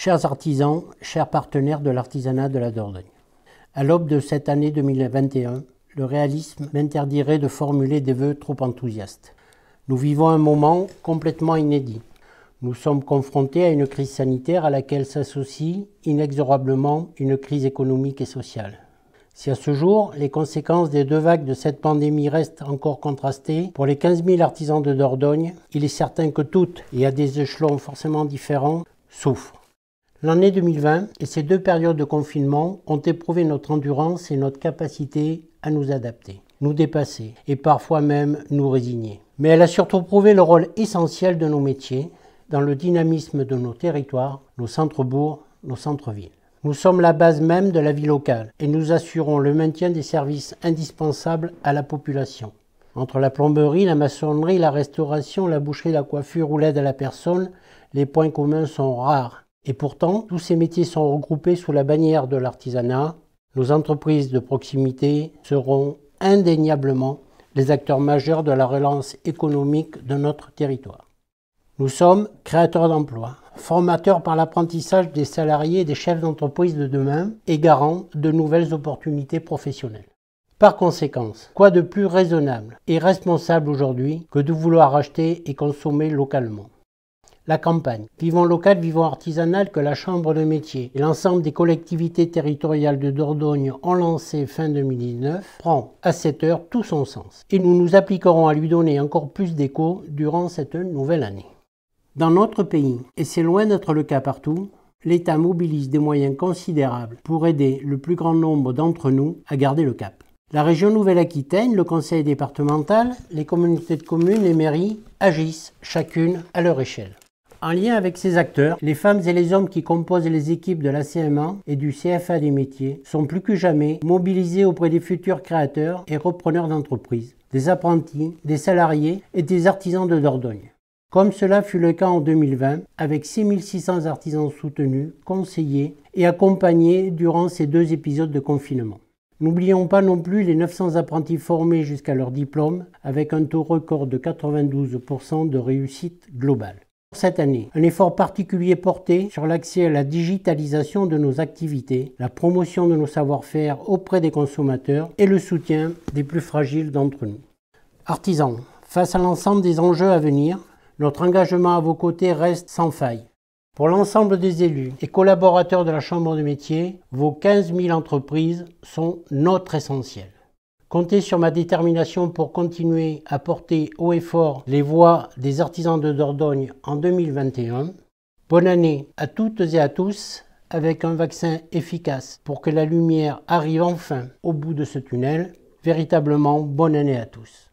Chers artisans, chers partenaires de l'artisanat de la Dordogne, à l'aube de cette année 2021, le réalisme m'interdirait de formuler des vœux trop enthousiastes. Nous vivons un moment complètement inédit. Nous sommes confrontés à une crise sanitaire à laquelle s'associe inexorablement une crise économique et sociale. Si à ce jour, les conséquences des deux vagues de cette pandémie restent encore contrastées, pour les 15 000 artisans de Dordogne, il est certain que toutes, et à des échelons forcément différents, souffrent. L'année 2020 et ces deux périodes de confinement ont éprouvé notre endurance et notre capacité à nous adapter, nous dépasser et parfois même nous résigner. Mais elle a surtout prouvé le rôle essentiel de nos métiers dans le dynamisme de nos territoires, nos centres-bourgs, nos centres-villes. Nous sommes la base même de la vie locale et nous assurons le maintien des services indispensables à la population. Entre la plomberie, la maçonnerie, la restauration, la boucherie, la coiffure ou l'aide à la personne, les points communs sont rares et pourtant, tous ces métiers sont regroupés sous la bannière de l'artisanat. Nos entreprises de proximité seront indéniablement les acteurs majeurs de la relance économique de notre territoire. Nous sommes créateurs d'emplois, formateurs par l'apprentissage des salariés et des chefs d'entreprise de demain et garants de nouvelles opportunités professionnelles. Par conséquent, quoi de plus raisonnable et responsable aujourd'hui que de vouloir acheter et consommer localement la campagne. Vivant local, vivant artisanal que la Chambre de métier et l'ensemble des collectivités territoriales de Dordogne ont lancé fin 2019 prend à cette heure tout son sens et nous nous appliquerons à lui donner encore plus d'écho durant cette nouvelle année. Dans notre pays, et c'est loin d'être le cas partout, l'État mobilise des moyens considérables pour aider le plus grand nombre d'entre nous à garder le cap. La région Nouvelle-Aquitaine, le conseil départemental, les communautés de communes, les mairies agissent chacune à leur échelle. En lien avec ces acteurs, les femmes et les hommes qui composent les équipes de la CMA et du CFA des métiers sont plus que jamais mobilisés auprès des futurs créateurs et repreneurs d'entreprises, des apprentis, des salariés et des artisans de Dordogne. Comme cela fut le cas en 2020, avec 6600 artisans soutenus, conseillés et accompagnés durant ces deux épisodes de confinement. N'oublions pas non plus les 900 apprentis formés jusqu'à leur diplôme, avec un taux record de 92% de réussite globale. Cette année, un effort particulier porté sur l'accès à la digitalisation de nos activités, la promotion de nos savoir-faire auprès des consommateurs et le soutien des plus fragiles d'entre nous. Artisans, face à l'ensemble des enjeux à venir, notre engagement à vos côtés reste sans faille. Pour l'ensemble des élus et collaborateurs de la Chambre de Métiers, vos 15 000 entreprises sont notre essentiel. Comptez sur ma détermination pour continuer à porter haut et fort les voix des artisans de Dordogne en 2021. Bonne année à toutes et à tous avec un vaccin efficace pour que la lumière arrive enfin au bout de ce tunnel. Véritablement, bonne année à tous.